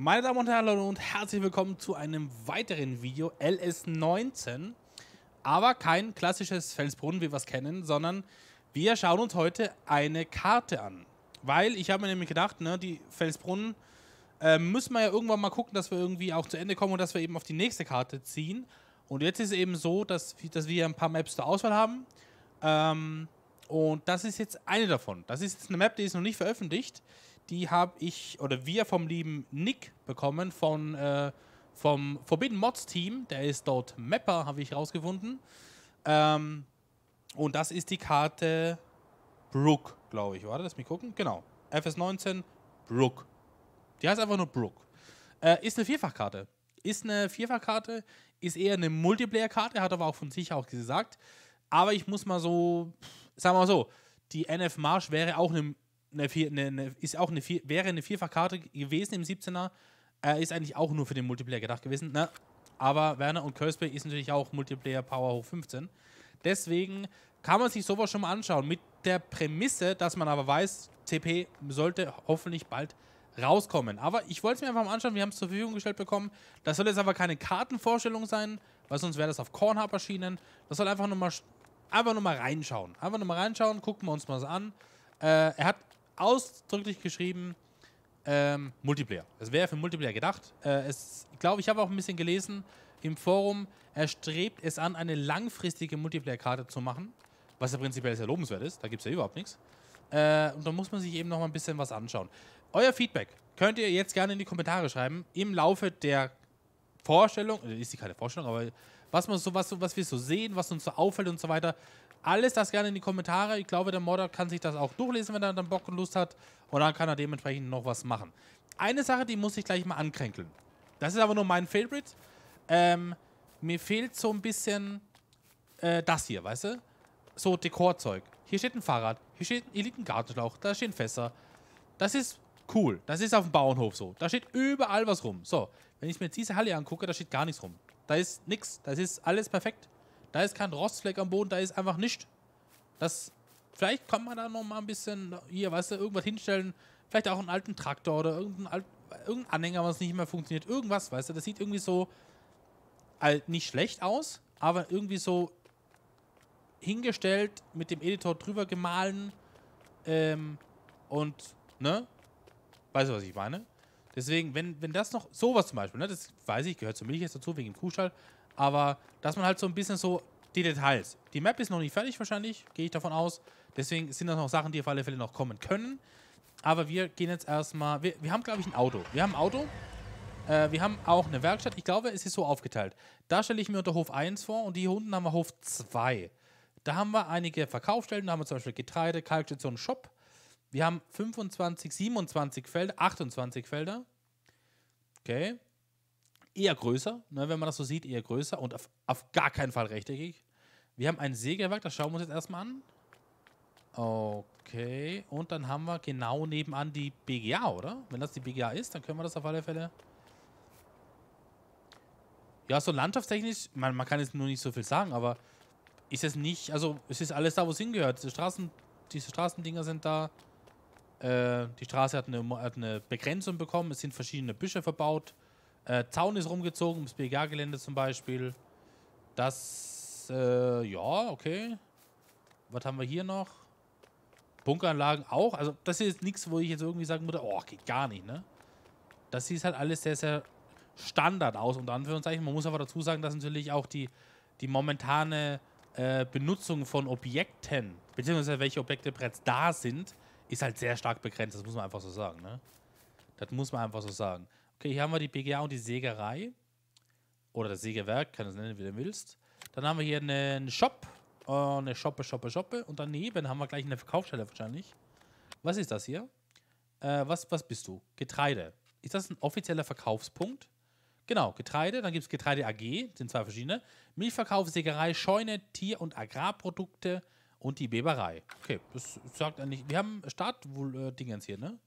Meine Damen und Herren und herzlich willkommen zu einem weiteren Video, LS19. Aber kein klassisches Felsbrunnen, wie wir es kennen, sondern wir schauen uns heute eine Karte an. Weil ich habe mir nämlich gedacht, ne, die Felsbrunnen äh, müssen wir ja irgendwann mal gucken, dass wir irgendwie auch zu Ende kommen und dass wir eben auf die nächste Karte ziehen. Und jetzt ist es eben so, dass, dass wir ein paar Maps zur Auswahl haben. Ähm, und das ist jetzt eine davon. Das ist jetzt eine Map, die ist noch nicht veröffentlicht. Die habe ich oder wir vom lieben Nick bekommen von, äh, vom Forbidden Mods Team. Der ist dort Mapper, habe ich rausgefunden. Ähm, und das ist die Karte Brook, glaube ich. Warte, lass mich gucken. Genau. FS19 Brook. Die heißt einfach nur Brook. Äh, ist eine Vierfachkarte. Ist eine Vierfachkarte, ist eher eine Multiplayer-Karte, hat aber auch von sich auch gesagt. Aber ich muss mal so sagen wir mal so, die NF Marsch wäre auch eine, eine, eine, eine ist auch eine, wäre eine Vierfachkarte gewesen im 17er. Äh, ist eigentlich auch nur für den Multiplayer gedacht gewesen. Ne? Aber Werner und Körsberg ist natürlich auch Multiplayer Power hoch 15. Deswegen kann man sich sowas schon mal anschauen. Mit der Prämisse, dass man aber weiß, CP sollte hoffentlich bald rauskommen. Aber ich wollte es mir einfach mal anschauen, wir haben es zur Verfügung gestellt bekommen. Das soll jetzt aber keine Kartenvorstellung sein, weil sonst wäre das auf Cornhub erschienen. Das soll einfach nur mal einfach nochmal reinschauen. Einfach nochmal reinschauen, gucken wir uns mal an. Äh, er hat ausdrücklich geschrieben, ähm, Multiplayer. Es wäre für Multiplayer gedacht. Äh, es, ich glaube, ich habe auch ein bisschen gelesen im Forum, er strebt es an, eine langfristige Multiplayer-Karte zu machen, was ja prinzipiell sehr lobenswert ist, da gibt es ja überhaupt nichts. Äh, und da muss man sich eben noch mal ein bisschen was anschauen. Euer Feedback könnt ihr jetzt gerne in die Kommentare schreiben im Laufe der Vorstellung, also ist die keine Vorstellung, aber was, man so, was, was wir so sehen, was uns so auffällt und so weiter, alles das gerne in die Kommentare. Ich glaube, der Modder kann sich das auch durchlesen, wenn er dann Bock und Lust hat. Und dann kann er dementsprechend noch was machen. Eine Sache, die muss ich gleich mal ankränkeln. Das ist aber nur mein Favorite. Ähm, mir fehlt so ein bisschen äh, das hier, weißt du? So Dekorzeug. Hier steht ein Fahrrad, hier, steht, hier liegt ein Gartenschlauch, da stehen Fässer. Das ist Cool. Das ist auf dem Bauernhof so. Da steht überall was rum. So, wenn ich mir jetzt diese Halle angucke, da steht gar nichts rum. Da ist nichts. Das ist alles perfekt. Da ist kein Rostfleck am Boden, da ist einfach nichts. Das. Vielleicht kann man da noch mal ein bisschen hier, weißt du, irgendwas hinstellen. Vielleicht auch einen alten Traktor oder irgendeinen Alt, irgendein Anhänger, was nicht mehr funktioniert. Irgendwas, weißt du, das sieht irgendwie so halt nicht schlecht aus, aber irgendwie so hingestellt, mit dem Editor drüber gemahlen ähm, und, ne, Weißt du, was ich meine? Deswegen, wenn, wenn das noch, sowas zum Beispiel, ne, das weiß ich, gehört zur Milch jetzt dazu, wegen dem Kuhstall, aber dass man halt so ein bisschen so die Details. Die Map ist noch nicht fertig wahrscheinlich, gehe ich davon aus. Deswegen sind das noch Sachen, die auf alle Fälle noch kommen können. Aber wir gehen jetzt erstmal, wir, wir haben glaube ich ein Auto. Wir haben ein Auto, äh, wir haben auch eine Werkstatt. Ich glaube, es ist so aufgeteilt. Da stelle ich mir unter Hof 1 vor und hier unten haben wir Hof 2. Da haben wir einige Verkaufsstellen, da haben wir zum Beispiel Getreide, Kalkstation, Shop. Wir haben 25, 27 Felder, 28 Felder. Okay. Eher größer, ne, wenn man das so sieht, eher größer und auf, auf gar keinen Fall rechteckig. Wir haben ein Sägewerk, das schauen wir uns jetzt erstmal an. Okay. Und dann haben wir genau nebenan die BGA, oder? Wenn das die BGA ist, dann können wir das auf alle Fälle... Ja, so landschaftstechnisch, man, man kann jetzt nur nicht so viel sagen, aber ist es nicht, also es ist alles da, wo es hingehört. Diese, Straßen, diese Straßendinger sind da, äh, die Straße hat eine, hat eine, Begrenzung bekommen, es sind verschiedene Büsche verbaut. Äh, Zaun ist rumgezogen, ums BGA-Gelände zum Beispiel. Das, äh, ja, okay. Was haben wir hier noch? Bunkeranlagen auch. Also, das ist nichts, wo ich jetzt irgendwie sagen würde, oh, geht gar nicht, ne? Das sieht halt alles sehr, sehr Standard aus, unter Anführungszeichen. Man muss aber dazu sagen, dass natürlich auch die, die momentane äh, Benutzung von Objekten, beziehungsweise welche Objekte bereits da sind, ist halt sehr stark begrenzt, das muss man einfach so sagen. Ne? Das muss man einfach so sagen. Okay, hier haben wir die BGA und die Sägerei. Oder das Sägewerk, kann das nennen, wie du willst. Dann haben wir hier einen Shop. Äh, eine Shoppe, Shoppe, Shoppe. Und daneben haben wir gleich eine Verkaufsstelle wahrscheinlich. Was ist das hier? Äh, was, was bist du? Getreide. Ist das ein offizieller Verkaufspunkt? Genau, Getreide. Dann gibt es Getreide AG, sind zwei verschiedene. Milchverkauf, Sägerei, Scheune, Tier- und Agrarprodukte, und die Beberei. Okay, das sagt eigentlich. Wir haben Startdingens äh, hier, ne?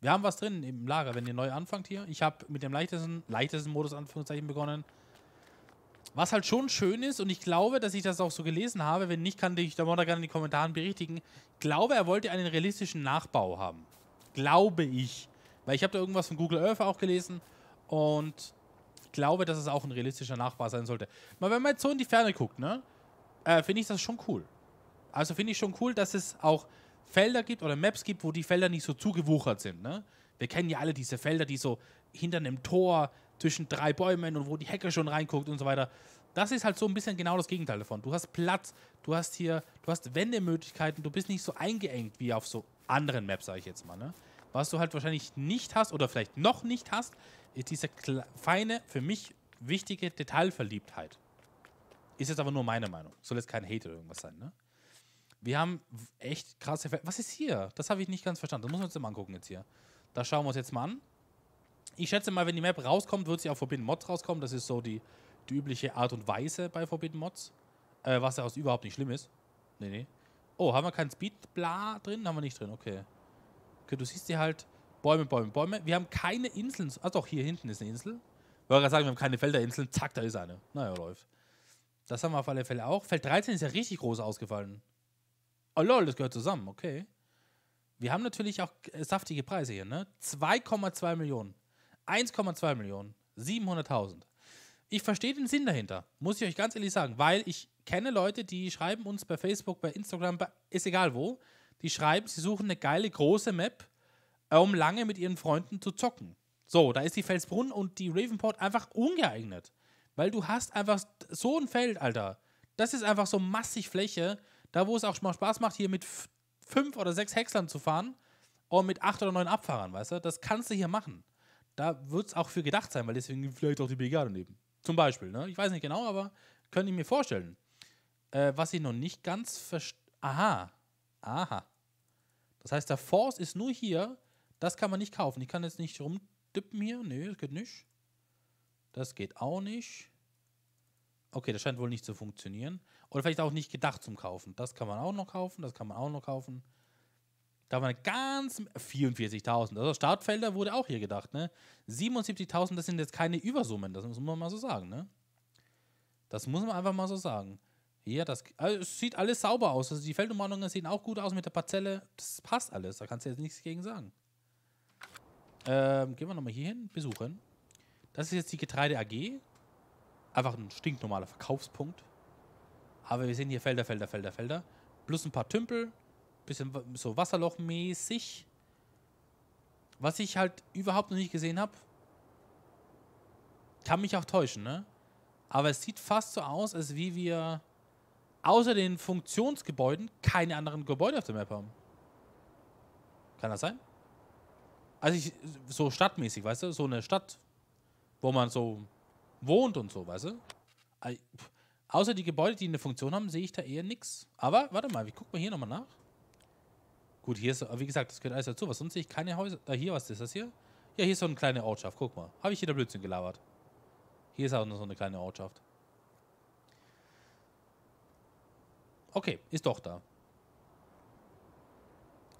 Wir haben was drin im Lager, wenn ihr neu anfangt hier. Ich habe mit dem leichtesten, leichtesten Modus Anführungszeichen begonnen. Was halt schon schön ist, und ich glaube, dass ich das auch so gelesen habe, wenn nicht, kann dich der Modder gerne in den Kommentaren berichtigen. Ich glaube, er wollte einen realistischen Nachbau haben. Glaube ich. Weil ich habe da irgendwas von Google Earth auch gelesen und ich glaube, dass es auch ein realistischer Nachbau sein sollte. Mal wenn man jetzt so in die Ferne guckt, ne, äh, finde ich das schon cool. Also finde ich schon cool, dass es auch Felder gibt oder Maps gibt, wo die Felder nicht so zugewuchert sind. Ne? Wir kennen ja alle diese Felder, die so hinter einem Tor zwischen drei Bäumen und wo die Hecke schon reinguckt und so weiter. Das ist halt so ein bisschen genau das Gegenteil davon. Du hast Platz, du hast hier, du hast Wendemöglichkeiten, du bist nicht so eingeengt wie auf so anderen Maps, sage ich jetzt mal. Ne? Was du halt wahrscheinlich nicht hast oder vielleicht noch nicht hast, ist diese feine, für mich wichtige Detailverliebtheit. Ist jetzt aber nur meine Meinung. Soll jetzt kein Hate oder irgendwas sein, ne? Wir haben echt krasse. Ver Was ist hier? Das habe ich nicht ganz verstanden. Das muss man uns mal angucken jetzt hier. Da schauen wir uns jetzt mal an. Ich schätze mal, wenn die Map rauskommt, wird sie auf Forbidden Mods rauskommen. Das ist so die, die übliche Art und Weise bei Forbidden Mods. Äh, was daraus überhaupt nicht schlimm ist. Nee, nee. Oh, haben wir keinen Speedbla drin? Haben wir nicht drin, okay. Okay, du siehst hier halt Bäume, Bäume, Bäume. Wir haben keine Inseln. Ach doch, hier hinten ist eine Insel. Ich wollte gerade sagen, wir haben keine Felderinseln. Zack, da ist eine. Naja, läuft. Das haben wir auf alle Fälle auch. Feld 13 ist ja richtig groß ausgefallen. Oh lol, das gehört zusammen, okay. Wir haben natürlich auch saftige Preise hier, ne? 2,2 Millionen, 1,2 Millionen, 700.000. Ich verstehe den Sinn dahinter, muss ich euch ganz ehrlich sagen, weil ich kenne Leute, die schreiben uns bei Facebook, bei Instagram, bei, ist egal wo, die schreiben, sie suchen eine geile große Map, äh, um lange mit ihren Freunden zu zocken. So, da ist die Felsbrunn und die Ravenport einfach ungeeignet, weil du hast einfach so ein Feld, Alter. Das ist einfach so massig Fläche da, wo es auch mal Spaß macht, hier mit fünf oder sechs Häckslern zu fahren und mit acht oder neun Abfahrern, weißt du, das kannst du hier machen. Da wird es auch für gedacht sein, weil deswegen vielleicht auch die Brigade daneben. Zum Beispiel, ne? Ich weiß nicht genau, aber könnte ich mir vorstellen. Äh, was ich noch nicht ganz verstehe. Aha. Aha. Das heißt, der Force ist nur hier. Das kann man nicht kaufen. Ich kann jetzt nicht rumdippen hier. Nee, das geht nicht. Das geht auch nicht. Okay, das scheint wohl nicht zu funktionieren. Oder vielleicht auch nicht gedacht zum Kaufen. Das kann man auch noch kaufen, das kann man auch noch kaufen. Da waren ganz 44.000. Also Startfelder wurde auch hier gedacht, ne? 77.000, das sind jetzt keine Übersummen, das muss man mal so sagen, ne? Das muss man einfach mal so sagen. Ja, das also es sieht alles sauber aus. Also die Feldumwandlungen sehen auch gut aus mit der Parzelle. Das passt alles, da kannst du jetzt nichts gegen sagen. Ähm, gehen wir nochmal hier hin, besuchen. Das ist jetzt die Getreide AG einfach ein stinknormaler Verkaufspunkt. Aber wir sehen hier Felder, Felder, Felder, Felder. Plus ein paar Tümpel. Bisschen so wasserlochmäßig. Was ich halt überhaupt noch nicht gesehen habe. Kann mich auch täuschen, ne? Aber es sieht fast so aus, als wie wir außer den Funktionsgebäuden keine anderen Gebäude auf der Map haben. Kann das sein? Also ich, so stadtmäßig, weißt du? So eine Stadt, wo man so wohnt und so, weißt du? Außer die Gebäude, die eine Funktion haben, sehe ich da eher nichts. Aber warte mal, ich guck mal hier nochmal nach. Gut, hier ist, wie gesagt, das gehört alles dazu. Was sonst sehe ich keine Häuser. Da äh, hier, was ist das hier? Ja, hier ist so eine kleine Ortschaft. Guck mal. Habe ich hier da Blödsinn gelabert? Hier ist auch noch so eine kleine Ortschaft. Okay, ist doch da.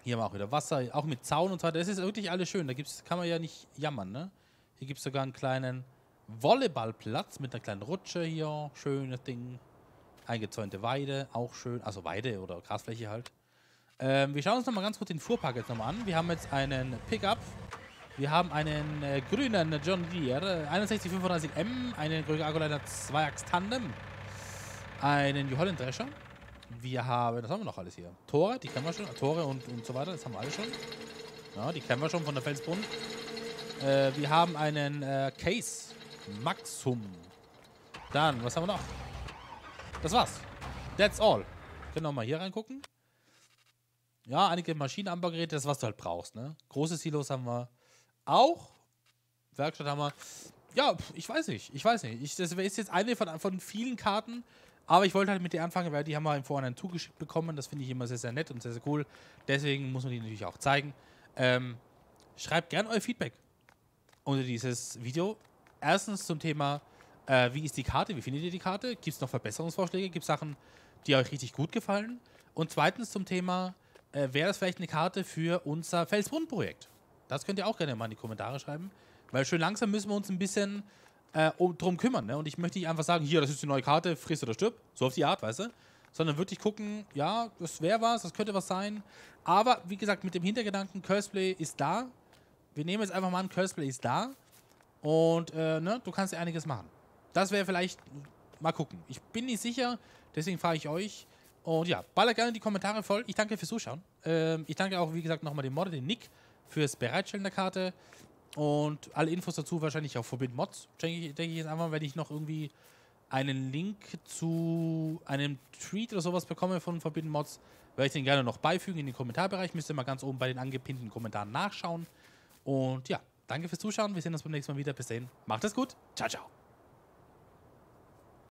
Hier haben wir auch wieder Wasser, auch mit Zaun und so weiter. Das ist wirklich alles schön. Da gibt's, kann man ja nicht jammern, ne? Hier gibt es sogar einen kleinen Volleyballplatz mit einer kleinen Rutsche hier. Schönes Ding. Eingezäunte Weide, auch schön. Also Weide oder Grasfläche halt. Ähm, wir schauen uns nochmal ganz kurz den Fuhrpark jetzt nochmal an. Wir haben jetzt einen Pickup. Wir haben einen äh, grünen John Deere, 6135M, äh, einen Gröger Agoliner 2-Ax Tandem, einen New Holland Drescher. Wir haben, das haben wir noch alles hier. Tore, die kennen wir schon. Ah, Tore und, und so weiter, das haben wir alle schon. Ja, die kennen wir schon von der Felsbrunn. Äh, wir haben einen äh, Case Maxum. Dann, was haben wir noch? Das war's. That's all. Können wir mal hier reingucken? Ja, einige Maschinenanbaugeräte, das ist, was du halt brauchst, ne? Große Silos haben wir auch. Werkstatt haben wir. Ja, ich weiß nicht. Ich weiß nicht. Ich, das ist jetzt eine von, von vielen Karten, aber ich wollte halt mit der anfangen, weil die haben wir im Vorhinein zugeschickt bekommen. Das finde ich immer sehr, sehr nett und sehr, sehr cool. Deswegen muss man die natürlich auch zeigen. Ähm, schreibt gerne euer Feedback unter dieses Video erstens zum Thema, äh, wie ist die Karte, wie findet ihr die Karte? Gibt es noch Verbesserungsvorschläge? Gibt es Sachen, die euch richtig gut gefallen? Und zweitens zum Thema, äh, wäre das vielleicht eine Karte für unser Felsbrunn-Projekt? Das könnt ihr auch gerne mal in die Kommentare schreiben, weil schön langsam müssen wir uns ein bisschen äh, drum kümmern. Ne? Und ich möchte nicht einfach sagen, hier, das ist die neue Karte, frisst oder stirb, so auf die Art, weißt du? Sondern wirklich gucken, ja, das wäre was, das könnte was sein. Aber wie gesagt, mit dem Hintergedanken, Cosplay ist da. Wir nehmen jetzt einfach mal an, Cosplay ist da. Und äh, ne, du kannst ja einiges machen. Das wäre vielleicht, mal gucken. Ich bin nicht sicher, deswegen frage ich euch. Und ja, baller gerne die Kommentare voll. Ich danke fürs Zuschauen. Ähm, ich danke auch, wie gesagt, nochmal dem Modder, den Nick, fürs Bereitstellen der Karte. Und alle Infos dazu wahrscheinlich auf Forbidden Mods, denke ich, denk ich jetzt einfach, wenn ich noch irgendwie einen Link zu einem Tweet oder sowas bekomme von Forbidden Mods, werde ich den gerne noch beifügen in den Kommentarbereich. Müsst ihr mal ganz oben bei den angepinnten Kommentaren nachschauen. Und ja, Danke fürs Zuschauen. Wir sehen uns beim nächsten Mal wieder. Bis dahin. Macht es gut. Ciao, ciao.